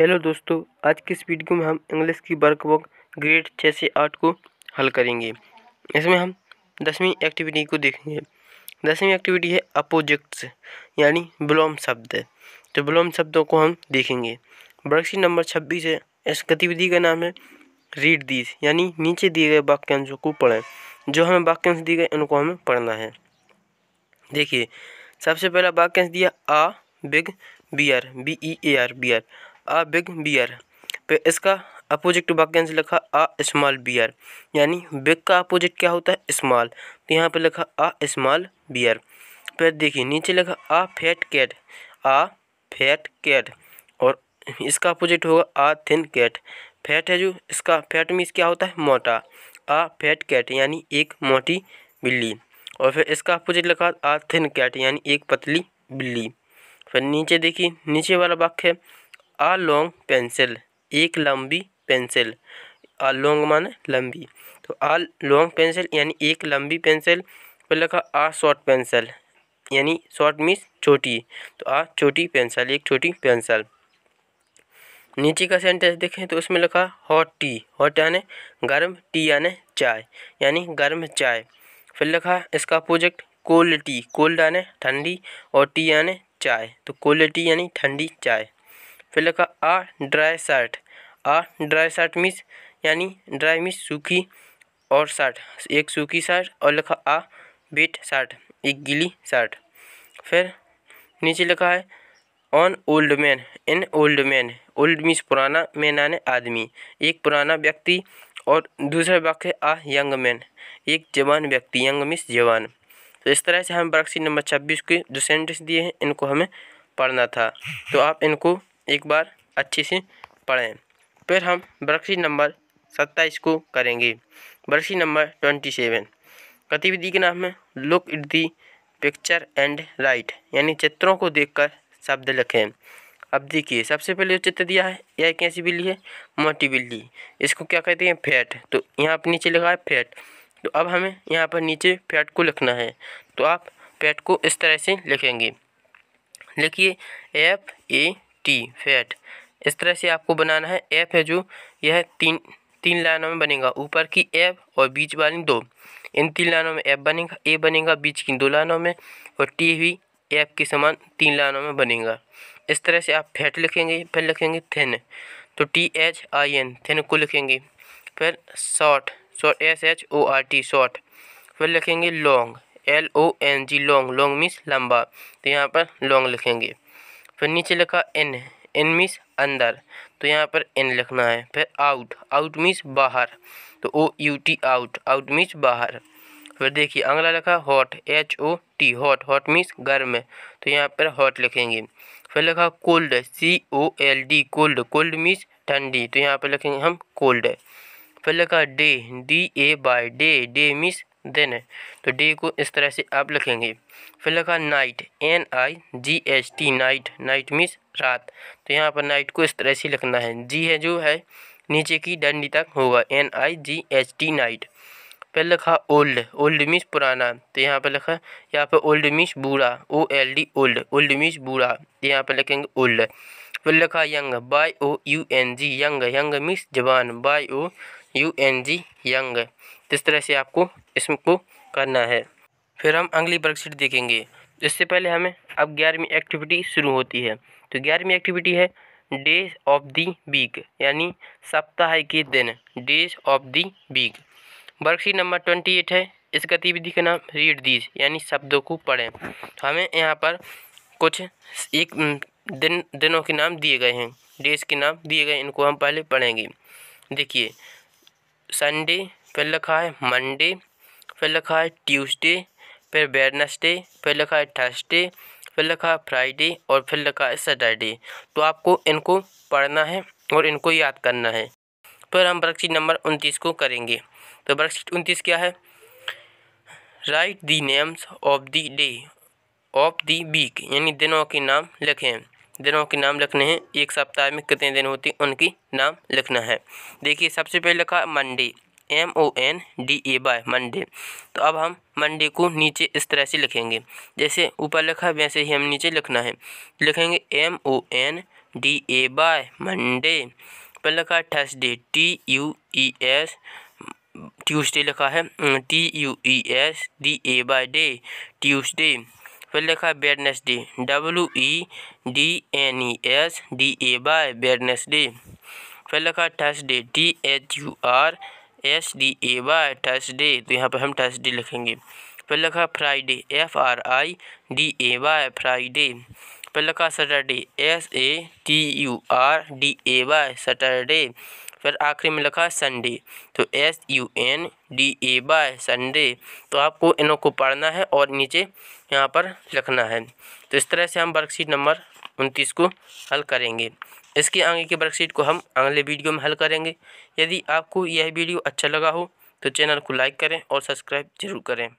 hello दोस्तों आज की इस वीडियो में हम इंग्लिश की वर्कबुक ग्रेड छः से आठ को हल करेंगे इसमें हम दसवीं एक्टिविटी को देखेंगे दसवीं एक्टिविटी है अपोजिट्स यानी ब्लोम शब्द तो ब्लोम शब्दों को हम देखेंगे वर्कशीट नंबर छब्बीस है इस गतिविधि का नाम है रीड दीज यानी नीचे दिए गए वाक्यांशों को पढ़ें जो हमें वाक्यांश दिए गए उनको हमें पढ़ना है देखिए सबसे पहला वाक्यांश दिया a big B R B E A R B R a big bear पे इसका अपोजिट टू वाक्यांश लिखा अ स्मॉल बियर यानी बिग का अपोजिट क्या होता है स्मॉल तो यहाँ पे लिखा अ स्मॉल बियर फिर देखिए नीचे लिखा a fat cat a fat cat और इसका अपोजिट होगा अ थिन कैट फैट है जो इसका फैट मीन्स क्या होता है मोटा अ फैट कैट यानी एक मोटी बिल्ली और फिर इसका अपोजिट लिखा अ थिन कैट यानी एक पतली बिल्ली फिर नीचे देखिए नीचे वाला वाक्य है आ लॉन्ग पेंसिल एक लंबी पेंसिल आ लॉन्ग माने लंबी तो आ लॉन्ग पेंसिल यानी एक लंबी पेंसिल पर लिखा आ शॉर्ट पेंसिल यानी शॉर्ट मीन्स छोटी तो आ छोटी पेंसिल एक छोटी पेंसिल नीचे का सेंटेंस देखें तो उसमें लिखा हॉट टी हॉट यानी गर्म टी यानी चाय यानी गर्म चाय फिर लिखा इसका प्रोजेक्ट कोल्ड टी कोल्ड यानी ठंडी और टी यानी चाय तो कोल्ड टी यानी ठंडी चाय फिर लिखा a dry shirt a dry shirt means यानी ड्राई मीन्स सूखी और शर्ट एक सूखी शर्ट और लिखा आ बेट शर्ट एक गीली शर्ट फिर नीचे लिखा है an old man an old man old means पुराना मैन आने आदमी एक पुराना व्यक्ति और दूसरा वाक्य है आ यंग मैन एक जवान व्यक्ति यंग मीन्स जवान तो इस तरह से हम बरक्सी नंबर छब्बीस के जो सेंटेंस दिए हैं इनको हमें पढ़ना था तो आप इनको एक बार अच्छे से पढ़ें फिर हम वृक्षि नंबर सत्ताईस को करेंगे वृक्षि नंबर ट्वेंटी सेवन गतिविधि के नाम है look at the picture and write यानी चित्रों को देखकर शब्द लिखें अब देखिए सबसे पहले जो चित्र दिया है यह कैसी बिल्ली है मोटी बिल्ली इसको क्या कहते हैं फैट तो यहाँ पर नीचे लिखा है फैट तो अब हमें यहाँ पर नीचे फैट को लिखना है तो आप फैट को इस तरह से लिखेंगे लिखिए एफ ए टी फैट इस तरह से आपको बनाना है एफ है जो यह तीन तीन लाइनों में बनेगा ऊपर की एफ और बीच वाली दो इन तीन लाइनों में एफ बनेगा ए बनेगा बीच की दो लाइनों में और टी भी एफ के समान तीन लाइनों में बनेगा इस तरह से आप फैट लिखेंगे फिर लिखेंगे थिन तो T H I N thin को लिखेंगे फिर short short S H O R T short फिर लिखेंगे long L O N G long long means लंबा तो यहाँ पर लॉन्ग लिखेंगे फिर नीचे लिखा इन इन मीस अंदर तो यहाँ पर इन लिखना है फिर आउट आउट मीस बाहर तो O U T out out means बाहर फिर देखिए अगला लिखा hot H O T hot hot means गर्म तो यहाँ पर हॉट लिखेंगे फिर लिखा cold C O L D cold cold means ठंडी तो यहाँ पर लिखेंगे हम कोल्ड फिर लिखा day D A Y day day means दिन है तो डी को इस तरह से आप लिखेंगे फिर लिखा night N I G H T night night means रात तो यहाँ पर नाइट को इस तरह से लिखना है जी है जो है नीचे की डंडी तक होगा N I G H T night फिर लिखा ओल्ड ओल्ड मीन्स पुराना तो यहाँ पर लिखा यहाँ पर ओल्ड मीन्स बूढ़ा O L D old old means बूढ़ा तो यहाँ पर लिखेंगे ओल्ड फिर लिखा young Y O U N G young young means जवान Y O U N G young तो इस तरह से आपको इसको करना है फिर हम अगली वर्कशीट देखेंगे इससे पहले हमें अब ग्यारहवीं एक्टिविटी शुरू होती है तो ग्यारहवीं एक्टिविटी है डेज ऑफ दी वीक यानी सप्ताह के दिन days of the week worksheet number twenty eight है इस गतिविधि का नाम रीड दीज यानी शब्दों को पढ़ें हमें यहाँ पर कुछ एक दिन दिनों के नाम दिए गए हैं डेज के नाम दिए गए इनको हम पहले पढ़ेंगे देखिए संडे फिर लिखा है मंडे फिर लिखा है ट्यूसडे फिर वेडनेसडे फिर लिखा है थर्सडे फिर लिखा है फ्राइडे और फिर लिखा है सैटरडे तो आपको इनको पढ़ना है और इनको याद करना है फिर हम वर्कशीट नंबर उनतीस को करेंगे तो वर्कशीट उनतीस क्या है write the names of the day of the week यानी दिनों के नाम लिखें दिनों के नाम लिखने हैं एक सप्ताह में कितने दिन होते हैं उनकी नाम लिखना है देखिए सबसे पहले लिखा Monday M O N D A Y Monday तो अब हम मंडे को नीचे इस तरह से लिखेंगे जैसे ऊपर लिखा वैसे ही हम नीचे लिखना है लिखेंगे M O N D A Y Monday पर लिखा है Thursday T U E S Tuesday लिखा है T U E S D A Y day Tuesday फिर लिखा है Wednesday W E D N E S D A Y Wednesday फिर लिखा है Thursday T H U R S D A Y Thursday तो यहाँ पर हम थर्सडे लिखेंगे फिर लिखा Friday F R I D A Y Friday फिर लिखा Saturday S A T U R D A Y Saturday फिर आखिरी में लिखा संडे तो S U N D A Y Sunday तो आपको इनों को पढ़ना है और नीचे यहाँ पर लिखना है तो इस तरह से हम वर्कशीट नंबर उनतीस को हल करेंगे इसके आगे की वर्कशीट को हम अगले वीडियो में हल करेंगे यदि आपको यह वीडियो अच्छा लगा हो तो चैनल को लाइक करें और सब्सक्राइब जरूर करें